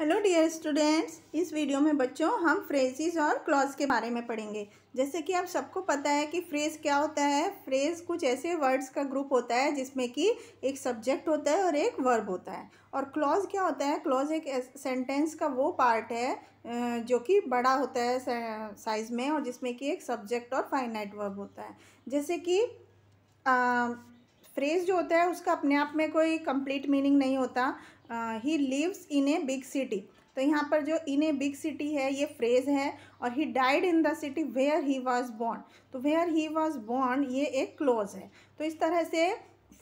hello dear students इस video में बच्चों हम फ्रेजेस और क्लॉज के बारे में पढ़ेंगे जैसे कि आप सबको पता है कि फ्रेज़ क्या होता है फ्रेज़ कुछ ऐसे वर्ड्स का ग्रुप होता है जिसमें कि एक सब्जेक्ट होता है और एक वर्ब होता है और क्लॉज क्या होता है क्लॉज एक सेंटेंस का वो पार्ट है जो कि बड़ा होता है साइज़ में और जिसमें कि एक सब्जेक्ट और फाइनाइट वर्ब होता है जैसे कि फ्रेज़ जो होता है उसका अपने आप में कोई कंप्लीट मीनिंग नहीं होता he lives in a big city तो यहाँ पर जो इन ए बिग सिटी है ये फ्रेज है और he died in the city where he was born तो वेयर ही वॉज बॉर्न ये एक क्लोज है तो इस तरह से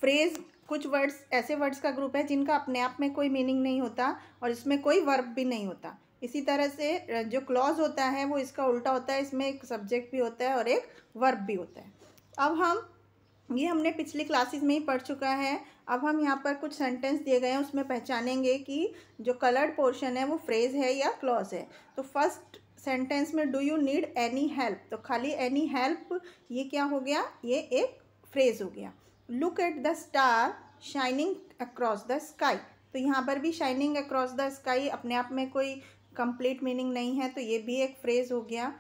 फ्रेज कुछ वर्ड्स ऐसे वर्ड्स का ग्रुप है जिनका अपने आप में कोई मीनिंग नहीं होता और इसमें कोई वर्ब भी नहीं होता इसी तरह से जो क्लॉज होता है वो इसका उल्टा होता है इसमें एक सब्जेक्ट भी होता है और एक वर्ब भी होता है अब हम ये हमने पिछली क्लासेस में ही पढ़ चुका है अब हम यहाँ पर कुछ सेंटेंस दिए गए हैं उसमें पहचानेंगे कि जो कलर्ड पोर्शन है वो फ्रेज है या क्लॉज है तो फर्स्ट सेंटेंस में do you need any help तो खाली एनी हेल्प ये क्या हो गया ये एक फ्रेज हो गया look at the star shining across the sky तो यहाँ पर भी शाइनिंग अक्रॉस द स्काई अपने आप में कोई कंप्लीट मीनिंग नहीं है तो ये भी एक फ्रेज हो गया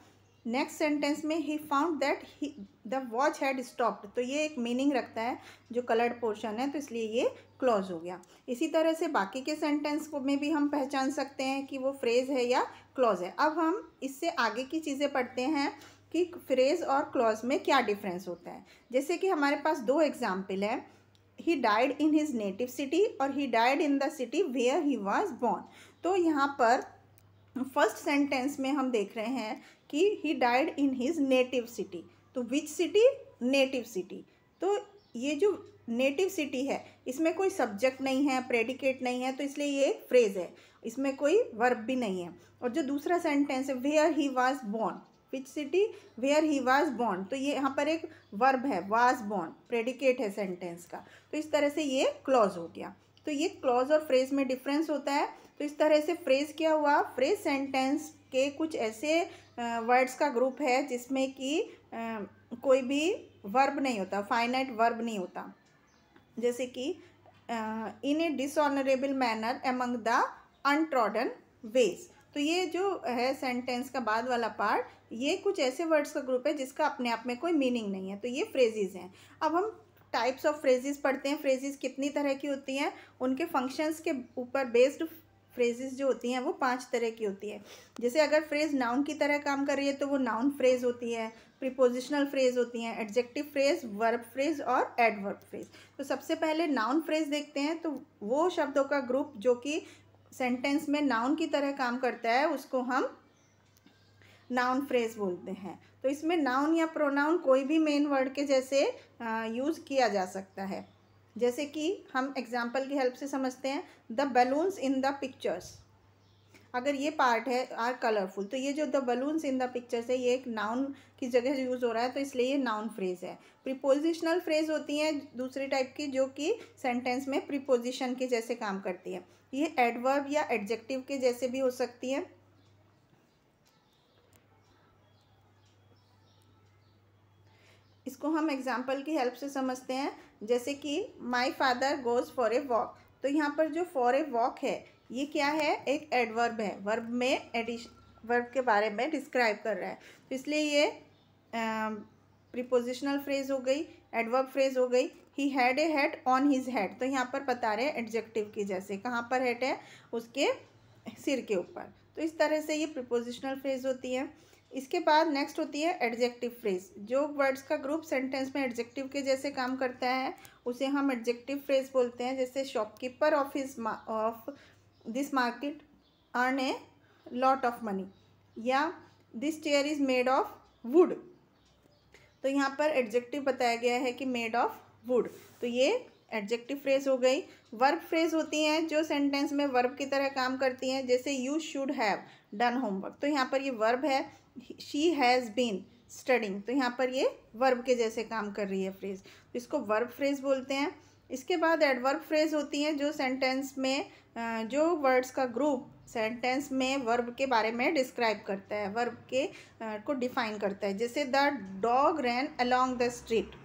नेक्स्ट सेंटेंस में he found that he the watch had stopped तो ये एक मीनिंग रखता है जो कलर्ड पोर्शन है तो इसलिए ये क्लॉज हो गया इसी तरह से बाकी के सेंटेंस को में भी हम पहचान सकते हैं कि वो फ्रेज है या क्लॉज है अब हम इससे आगे की चीज़ें पढ़ते हैं कि फ्रेज और क्लॉज में क्या डिफरेंस होता है जैसे कि हमारे पास दो एग्जाम्पल है he died in his native city और he died in the city where he was born तो यहाँ पर फर्स्ट सेंटेंस में हम देख रहे हैं कि he died in his native city तो विच सिटी नेटिव सिटी तो ये जो नेटिव सिटी है इसमें कोई सब्जेक्ट नहीं है प्रेडिकेट नहीं है तो इसलिए ये एक फ्रेज है इसमें कोई वर्ब भी नहीं है और जो दूसरा सेंटेंस है where he was born which city where he was born तो ये यहाँ पर एक वर्ब है वाज बॉर्न प्रेडिकेट है सेंटेंस का तो इस तरह से ये क्लॉज हो गया तो ये क्लॉज और फ्रेज में डिफरेंस होता है तो इस तरह से फ्रेज क्या हुआ फ्रेज सेंटेंस के कुछ ऐसे वर्ड्स का ग्रुप है जिसमें कि कोई भी वर्ब नहीं होता फाइनाइट वर्ब नहीं होता जैसे कि in a dishonourable manner among the untrodden ways तो ये जो है सेंटेंस का बाद वाला पार्ट ये कुछ ऐसे वर्ड्स का ग्रुप है जिसका अपने आप में कोई मीनिंग नहीं है तो ये फ्रेजेज हैं अब हम टाइप्स ऑफ फ्रेजेस पढ़ते हैं फ्रेजेस कितनी तरह की होती हैं उनके फंक्शंस के ऊपर बेस्ड फ्रेजेस जो होती हैं वो पांच तरह की होती है जैसे अगर फ्रेज नाउन की तरह काम कर रही है तो वो नाउन फ्रेज होती है प्रिपोजिशनल फ्रेज होती हैं एडजेक्टिव फ्रेज वर्ब फ्रेज और एडवर्ब फ्रेज तो सबसे पहले नाउन फ्रेज देखते हैं तो वो शब्दों का ग्रुप जो कि सेंटेंस में नाउन की तरह काम करता है उसको हम नाउन फ्रेज बोलते हैं तो इसमें नाउन या प्रोनाउन कोई भी मेन वर्ड के जैसे यूज़ किया जा सकता है जैसे कि हम एग्जाम्पल की हेल्प से समझते हैं the balloons in the pictures अगर ये पार्ट है आर कलरफुल तो ये जो the balloons in the pictures है ये एक नाउन की जगह यूज़ हो रहा है तो इसलिए ये नाउन फ्रेज है प्रिपोजिशनल फ्रेज होती हैं दूसरी टाइप की जो कि सेंटेंस में प्रिपोजिशन के जैसे काम करती है ये एडवर्ब या एडजेक्टिव के जैसे भी हो सकती है इसको हम एग्जाम्पल की हेल्प से समझते हैं जैसे कि my father goes for a walk तो यहाँ पर जो फॉर ए वॉक है ये क्या है एक एडवर्ब है वर्ब में एडिश वर्ब के बारे में डिस्क्राइब कर रहा है तो इसलिए ये प्रिपोजिशनल फ्रेज हो गई एडवर्ब फ्रेज हो गई he had a head on his head तो यहाँ पर बता रहे हैं एडजेक्टिव की जैसे कहाँ पर हेड है उसके सिर के ऊपर तो इस तरह से ये प्रिपोजिशनल फ्रेज होती है इसके बाद नेक्स्ट होती है एडजेक्टिव फ्रेज जो वर्ड्स का ग्रुप सेंटेंस में एडजेक्टिव के जैसे काम करता है उसे हम एडजेक्टिव फ्रेज बोलते हैं जैसे shopkeeper of his of this market earn a lot of money या this chair is made of wood तो यहाँ पर एडजेक्टिव बताया गया है कि मेड ऑफ वुड तो ये एडजेक्टिव फ्रेज हो गई वर्ब फ्रेज होती हैं जो सेंटेंस में वर्ब की तरह काम करती हैं जैसे you should have done homework तो यहाँ पर ये वर्ब है शी हैज़ बीन स्टडिंग तो यहाँ पर ये वर्ब के जैसे काम कर रही है फ्रेज तो इसको वर्ब फ्रेज बोलते हैं इसके बाद एडवर्ब फ्रेज होती हैं जो सेंटेंस में जो वर्ड्स का ग्रुप सेंटेंस में वर्ब के बारे में डिस्क्राइब करता है वर्ब के को डिफाइन करता है जैसे the dog ran along the street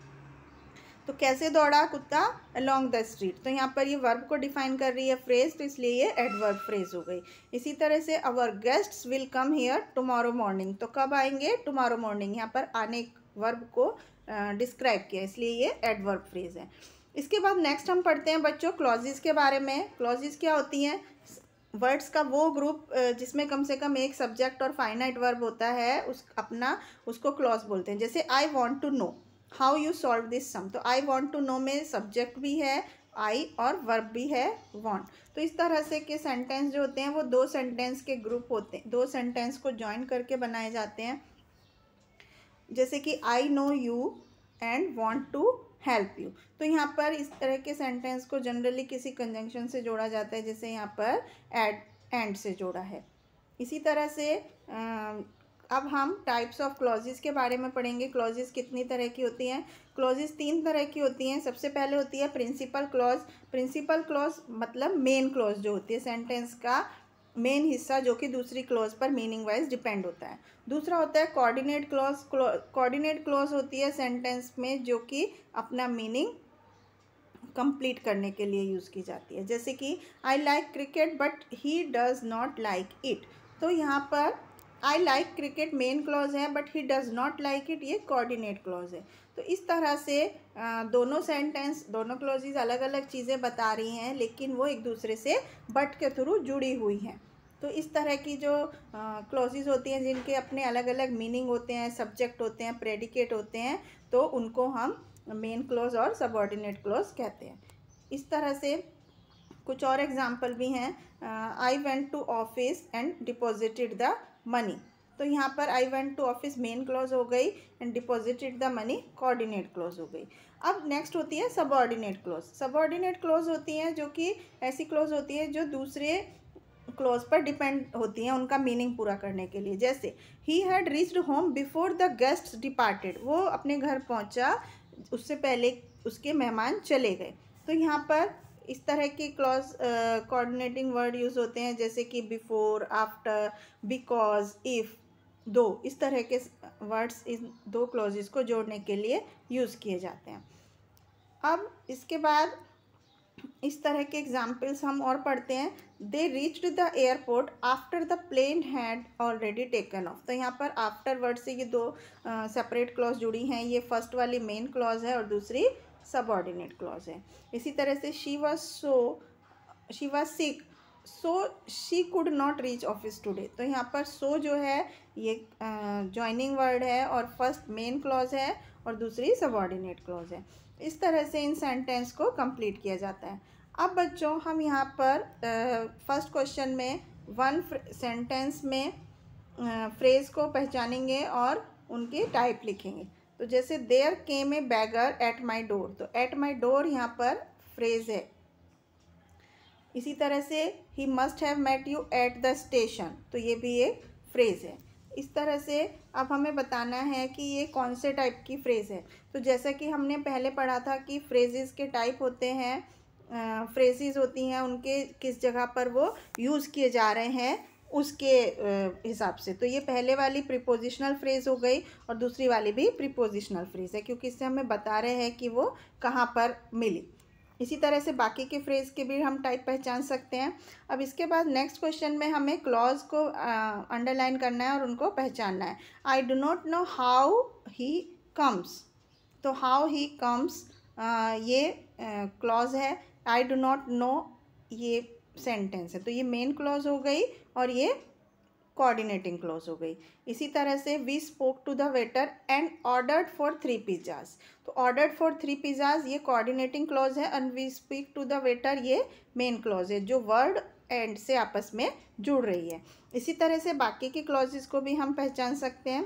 तो कैसे दौड़ा कुत्ता अलॉन्ग द स्ट्रीट तो यहाँ पर ये वर्ब को डिफाइन कर रही है फ्रेज तो इसलिए ये एडवर्ब फ्रेज हो गई इसी तरह से our guests will come here tomorrow morning तो कब आएंगे टुमारो मॉर्निंग यहाँ पर आने वर्ब को डिस्क्राइब किया इसलिए ये एडवर्ब फ्रेज है इसके बाद नेक्स्ट हम पढ़ते हैं बच्चों क्लॉजेज़ के बारे में क्लॉजेज़ क्या होती हैं वर्ड्स का वो ग्रुप जिसमें कम से कम एक सब्जेक्ट और फाइनाइट वर्ब होता है उस अपना उसको क्लॉज बोलते हैं जैसे I want to know how you solve this sum तो आई वॉन्ट टू नो में सब्जेक्ट भी है आई और वर्ब भी है वॉन्ट तो इस तरह से के सेंटेंस जो होते हैं वो दो सेंटेंस के ग्रुप होते हैं दो सेंटेंस को ज्वाइन करके बनाए जाते हैं जैसे कि I know you and want to help you तो यहाँ पर इस तरह के सेंटेंस को जनरली किसी कंजंक्शन से जोड़ा जाता है जैसे यहाँ पर एट एंड से जोड़ा है इसी तरह से आ, अब हम टाइप्स ऑफ क्लॉजेज़ के बारे में पढ़ेंगे क्लॉजेज़ कितनी तरह की होती हैं क्लॉजेज़ तीन तरह की होती हैं सबसे पहले होती है प्रिंसिपल क्लॉज प्रिंसिपल क्लॉज मतलब मेन क्लॉज जो होती है सेंटेंस का मेन हिस्सा जो कि दूसरी क्लॉज पर मीनिंग वाइज डिपेंड होता है दूसरा होता है कोऑर्डिनेट क्लॉज कोऑर्डिनेट क्लॉज होती है सेंटेंस में जो कि अपना मीनिंग कंप्लीट करने के लिए यूज़ की जाती है जैसे कि I like cricket but he does not like it तो यहाँ पर I like cricket main clause है but he does not like it ये कोऑर्डिनेट क्लॉज है तो इस तरह से दोनों सेंटेंस दोनों क्लॉजेज अलग अलग चीज़ें बता रही हैं लेकिन वो एक दूसरे से बट के थ्रू जुड़ी हुई हैं तो इस तरह की जो क्लॉजेज होती हैं जिनके अपने अलग अलग मीनिंग होते हैं सब्जेक्ट होते हैं प्रेडिकेट होते हैं तो उनको हम मेन क्लॉज और सबऑर्डिनेट क्लॉज कहते हैं इस तरह से कुछ और एग्जाम्पल भी हैं I went to office and deposited the money तो यहाँ पर I went to office main clause हो गई and deposited the money coordinate clause हो गई अब नेक्स्ट होती है सबऑर्डिनेट क्लॉज सबऑर्डिनेट क्लॉज होती हैं जो कि ऐसी क्लॉज होती है जो दूसरे क्लोज पर डिपेंड होती हैं उनका मीनिंग पूरा करने के लिए जैसे ही had reached home before the guest departed वो अपने घर पहुँचा उससे पहले उसके मेहमान चले गए तो यहाँ पर इस तरह के क्लॉज कोऑर्डिनेटिंग वर्ड यूज़ होते हैं जैसे कि बिफोर आफ्टर बिकॉज इफ़ दो इस तरह के वर्ड्स इन दो क्लॉजेस को जोड़ने के लिए यूज़ किए जाते हैं अब इसके बाद इस तरह के एग्जाम्पल्स हम और पढ़ते हैं they reached the airport after the plane had already taken off तो यहाँ पर आफ्टर वर्ड से ये दो सेपरेट क्लॉज जुड़ी हैं ये फर्स्ट वाली मेन क्लॉज है और दूसरी सबॉर्डिनेट क्लॉज है इसी तरह से she was so she was sick so she could not reach office today तो यहाँ पर सो so जो है ये uh, वर्ड है और फर्स्ट मेन क्लॉज है और दूसरी सबऑर्डिनेट क्लॉज है इस तरह से इन सेंटेंस को कंप्लीट किया जाता है अब बच्चों हम यहाँ पर फर्स्ट uh, क्वेश्चन में वन सेंटेंस में फ्रेज़ uh, को पहचानेंगे और उनके टाइप लिखेंगे तो जैसे there came a beggar at my door तो एट माई डोर यहाँ पर फ्रेज है इसी तरह से he must have met you at the station तो ये भी एक फ्रेज है इस तरह से अब हमें बताना है कि ये कौन से टाइप की फ्रेज़ है तो जैसा कि हमने पहले पढ़ा था कि फ्रेजेस के टाइप होते हैं फ्रेजेस होती हैं उनके किस जगह पर वो यूज़ किए जा रहे हैं उसके हिसाब से तो ये पहले वाली प्रिपोजिशनल फ्रेज़ हो गई और दूसरी वाली भी प्रिपोजिशनल फ्रेज़ है क्योंकि इससे हमें बता रहे हैं कि वो कहाँ पर मिली इसी तरह से बाकी के फ्रेज़ के भी हम टाइप पहचान सकते हैं अब इसके बाद नेक्स्ट क्वेश्चन में हमें क्लॉज को अंडरलाइन करना है और उनको पहचानना है I do not know how he comes तो हाउ ही कम्स ये क्लॉज है आई डो नॉट नो ये सेंटेंस है तो ये मेन क्लॉज हो गई और ये कोऑर्डिनेटिंग क्लॉज हो गई इसी तरह से we spoke to the waiter and ordered for three pizzas तो ऑर्डर्ड फॉर थ्री पिज्ज़ाज ये कोऑर्डिनेटिंग क्लॉज है and we speak to the waiter ये मेन क्लॉज है जो वर्ड एंड से आपस में जुड़ रही है इसी तरह से बाकी के क्लॉजेस को भी हम पहचान सकते हैं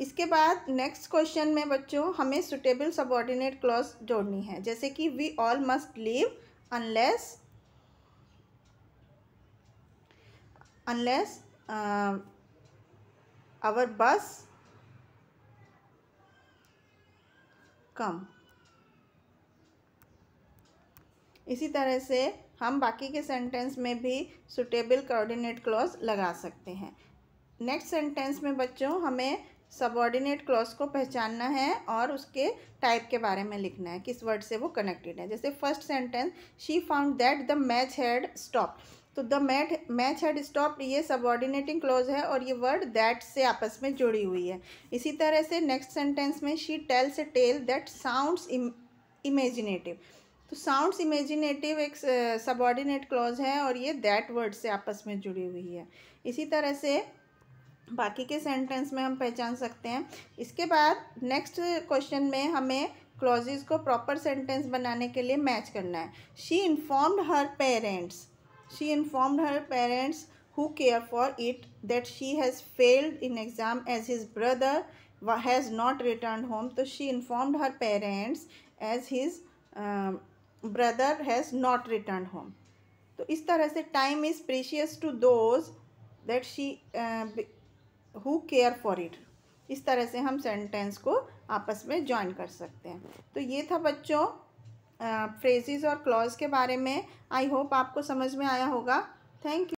इसके बाद नेक्स्ट क्वेश्चन में बच्चों हमें सुटेबल सबॉर्डिनेट क्लॉज जोड़नी है जैसे कि we all must leave unless unless uh, our bus come इसी तरह से हम बाकी के सेंटेंस में भी सुटेबल कोऑर्डिनेट क्लॉज लगा सकते हैं नेक्स्ट सेंटेंस में बच्चों हमें सबऑर्डिनेट क्लॉज को पहचानना है और उसके टाइप के बारे में लिखना है किस वर्ड से वो कनेक्टेड है जैसे first sentence she found that the match had stop तो the mat match had stop ये सबॉर्डिनेटिंग क्लॉज है और ये वर्ड दैट से आपस में जुड़ी हुई है इसी तरह से नेक्स्ट सेंटेंस में she tells a tale that sounds imaginative तो साउंड्स इमेजिनेटिव एक सबॉर्डिनेट क्लॉज है और ये दैट वर्ड से आपस में जुड़ी हुई है इसी तरह से बाकी के सेंटेंस में हम पहचान सकते हैं इसके बाद नेक्स्ट क्वेश्चन में हमें क्लॉजेज को प्रॉपर सेंटेंस बनाने के लिए मैच करना है she informed her parents she informed her parents who care for it that she has failed in exam as his brother has not returned home so she informed her parents as his um, brother has not returned home तो इस तरह से time is precious to those that she who care for it इस तरह से हम sentence को आपस में ज्वाइन कर सकते हैं तो ये था बच्चों फ्रेजिज और क्लॉज के बारे में आई होप आपको समझ में आया होगा थैंक यू